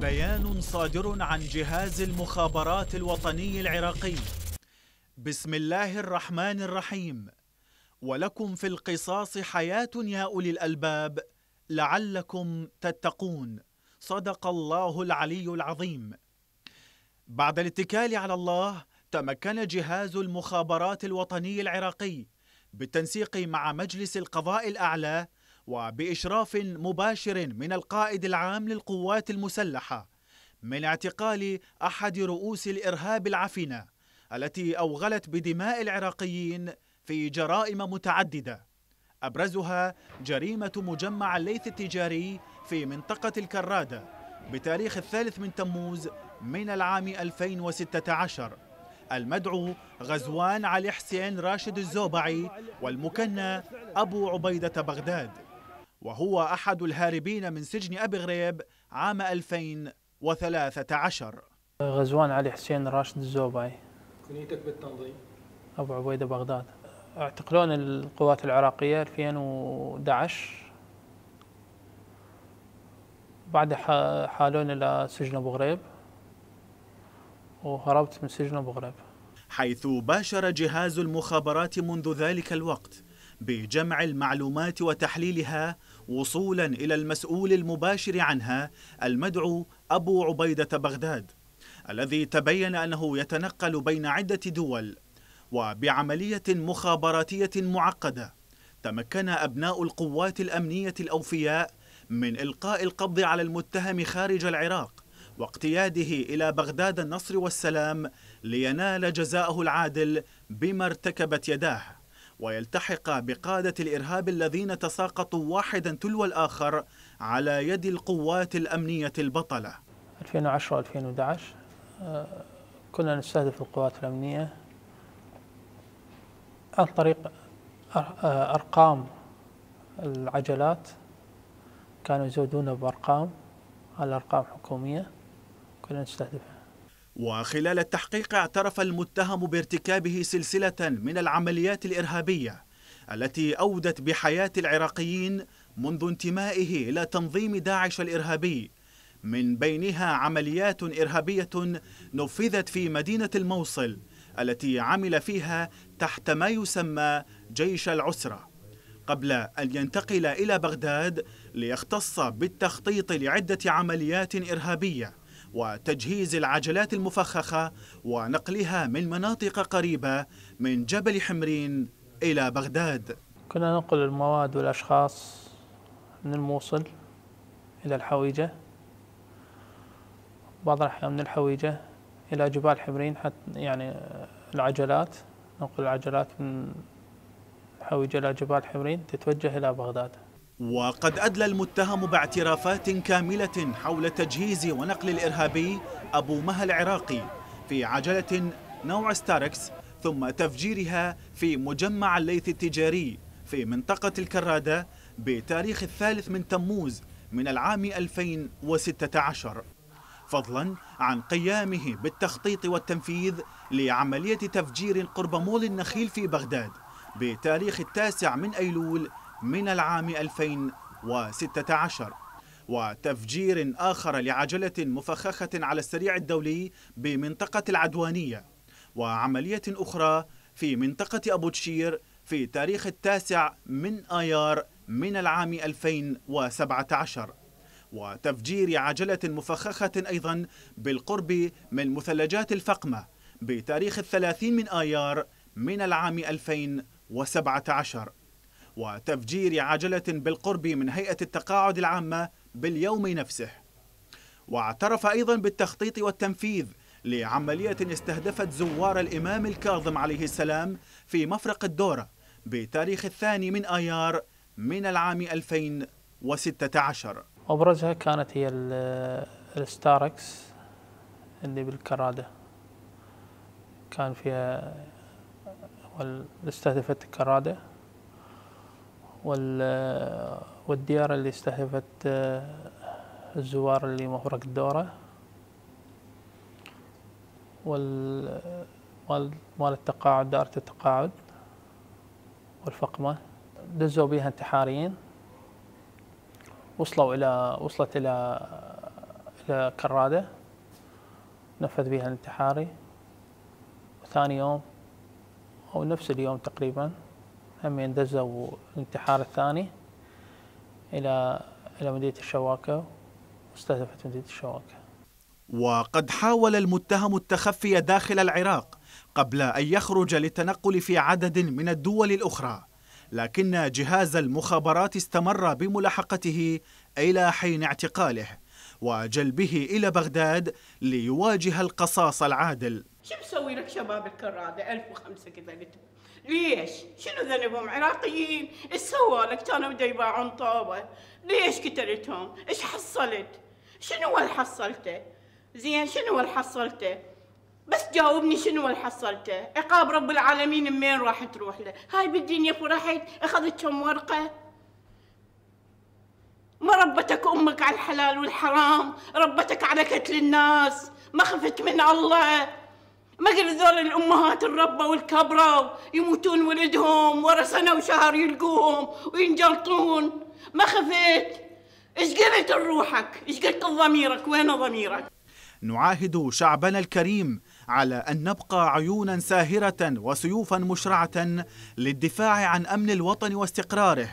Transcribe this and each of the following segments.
بيان صادر عن جهاز المخابرات الوطني العراقي بسم الله الرحمن الرحيم ولكم في القصاص حياة يا أولي الألباب لعلكم تتقون صدق الله العلي العظيم بعد الاتكال على الله تمكن جهاز المخابرات الوطني العراقي بالتنسيق مع مجلس القضاء الأعلى وبإشراف مباشر من القائد العام للقوات المسلحة من اعتقال أحد رؤوس الإرهاب العفنة التي أوغلت بدماء العراقيين في جرائم متعددة أبرزها جريمة مجمع الليث التجاري في منطقة الكرادة بتاريخ الثالث من تموز من العام 2016 المدعو غزوان علي حسين راشد الزوبعي والمكنى أبو عبيدة بغداد وهو أحد الهاربين من سجن أبي غريب عام 2013 غزوان علي حسين راشد الزوباي كنيتك بالتنظيم أبو عبيدة بغداد اعتقلون القوات العراقية 2011 بعد حالون إلى سجن أبو غريب وهربت من سجن أبو غريب حيث باشر جهاز المخابرات منذ ذلك الوقت بجمع المعلومات وتحليلها وصولا إلى المسؤول المباشر عنها المدعو أبو عبيدة بغداد الذي تبين أنه يتنقل بين عدة دول وبعملية مخابراتية معقدة تمكن أبناء القوات الأمنية الأوفياء من إلقاء القبض على المتهم خارج العراق واقتياده إلى بغداد النصر والسلام لينال جزاءه العادل بما ارتكبت يداه ويلتحق بقادة الإرهاب الذين تساقطوا واحدا تلو الآخر على يد القوات الأمنية البطلة 2010-2011 آه، كنا نستهدف القوات الأمنية عن طريق آه، أرقام العجلات كانوا يزودون بأرقام على أرقام حكومية كنا نستهدفها وخلال التحقيق اعترف المتهم بارتكابه سلسلة من العمليات الإرهابية التي أودت بحياة العراقيين منذ انتمائه إلى تنظيم داعش الإرهابي من بينها عمليات إرهابية نفذت في مدينة الموصل التي عمل فيها تحت ما يسمى جيش العسرة قبل أن ينتقل إلى بغداد ليختص بالتخطيط لعدة عمليات إرهابية وتجهيز العجلات المفخخة ونقلها من مناطق قريبة من جبل حمرين إلى بغداد كنا ننقل المواد والأشخاص من الموصل إلى الحويجة بعض الأحيان من الحويجة إلى جبال حمرين حتى يعني آه، العجلات ننقل العجلات من الحويجة إلى جبال حمرين تتوجه إلى بغداد وقد أدلى المتهم باعترافات كاملة حول تجهيز ونقل الإرهابي أبو مها العراقي في عجلة نوع ستاركس ثم تفجيرها في مجمع الليث التجاري في منطقة الكرادة بتاريخ الثالث من تموز من العام 2016 فضلا عن قيامه بالتخطيط والتنفيذ لعملية تفجير قرب مول النخيل في بغداد بتاريخ التاسع من أيلول من العام 2016 وتفجير آخر لعجلة مفخخة على السريع الدولي بمنطقة العدوانية وعملية أخرى في منطقة أبو تشير في تاريخ التاسع من آيار من العام 2017 وتفجير عجلة مفخخة أيضا بالقرب من مثلجات الفقمة بتاريخ الثلاثين من آيار من العام 2017 وتفجير عجلة بالقرب من هيئة التقاعد العامة باليوم نفسه واعترف أيضا بالتخطيط والتنفيذ لعملية استهدفت زوار الإمام الكاظم عليه السلام في مفرق الدورة بتاريخ الثاني من آيار من العام 2016 أبرزها كانت هي الستاركس اللي بالكرادة كان فيها استهدفت الكرادة والديار اللي استهدفت آه، الزوار اللي مفرق الدورة وال مال التقاعد دارة التقاعد والفقمة دزوا بها انتحاريين وصلوا إلى وصلت إلى إلى كرادة نفذ بها الانتحاري وثاني يوم أو نفس اليوم تقريباً هم دزوا الانتحار الثاني إلى إلى مدينه الشواكة واستهدفت مدينه الشواكة وقد حاول المتهم التخفي داخل العراق قبل أن يخرج للتنقل في عدد من الدول الأخرى لكن جهاز المخابرات استمر بملاحقته إلى حين اعتقاله وجلبه إلى بغداد ليواجه القصاص العادل شو مسوي لك شباب الكرادة 1005 كذا قلت ليش؟ شنو ذنبهم عراقيين؟ ايش سووا لك كانوا بده يباعون طوبه؟ ليش قتلتهم؟ ايش حصلت؟ شنو اللي حصلته؟ زين شنو اللي حصلته؟ بس جاوبني شنو اللي حصلته؟ عقاب رب العالمين منين راح تروح له؟ هاي بالدنيا فرحت اخذت كم ورقه ما ربتك امك على الحلال والحرام، ربتك على كتل الناس، ما خفت من الله. ما قلت ذول الامهات الربة والكبرة يموتون ولدهم ورا سنة وشهر يلقوهم وينجلطون ما خفيت ايش قلت لروحك؟ ايش قلت لضميرك؟ وين ضميرك؟ نعاهد شعبنا الكريم على ان نبقى عيونا ساهره وسيوفا مشرعه للدفاع عن امن الوطن واستقراره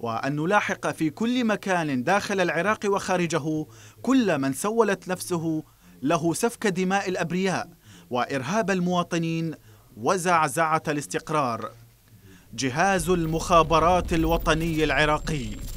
وان نلاحق في كل مكان داخل العراق وخارجه كل من سولت نفسه له سفك دماء الابرياء وإرهاب المواطنين وزعزعة الاستقرار جهاز المخابرات الوطني العراقي